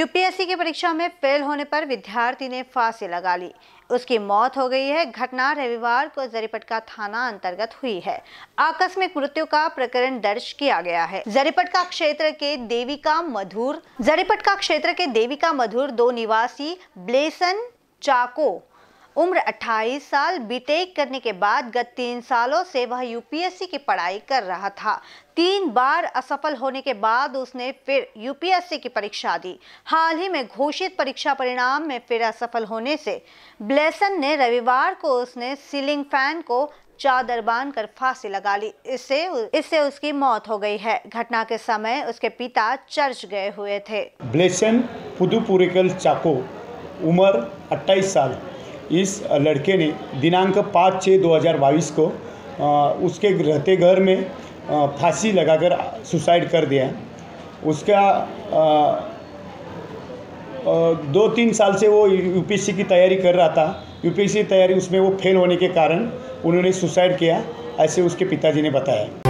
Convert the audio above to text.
UPSC की परीक्षा में फेल होने पर विद्यार्थी ने फांसी लगा ली उसकी मौत हो गई है घटना रविवार को जरीपटका थाना अंतर्गत हुई है आकस्मिक मृत्यु का प्रकरण दर्ज किया गया है जरीपटका क्षेत्र के देविका मधुर जरीपटका क्षेत्र के देविका मधुर दो निवासी ब्लेसन चाको उम्र 28 साल बीटेक करने के बाद गत तीन सालों से वह यूपीएससी की पढ़ाई कर रहा था तीन बार असफल होने के बाद उसने फिर यूपीएससी की परीक्षा दी हाल ही में घोषित परीक्षा परिणाम में फिर असफल होने से ब्लेसन ने रविवार को उसने सीलिंग फैन को चादर बांध कर फांसी लगा ली इससे इससे उसकी मौत हो गई है घटना के समय उसके पिता चर्च गए हुए थे ब्लेसन पुदुपुरिकल चाको उम्र 28 साल इस लड़के ने दिनांक पाँच छः दो हज़ार बाईस को उसके रहते घर में फांसी लगाकर सुसाइड कर दिया है उसका दो तीन साल से वो यूपीएससी की तैयारी कर रहा था यूपीएससी तैयारी उसमें वो फेल होने के कारण उन्होंने सुसाइड किया ऐसे उसके पिताजी ने बताया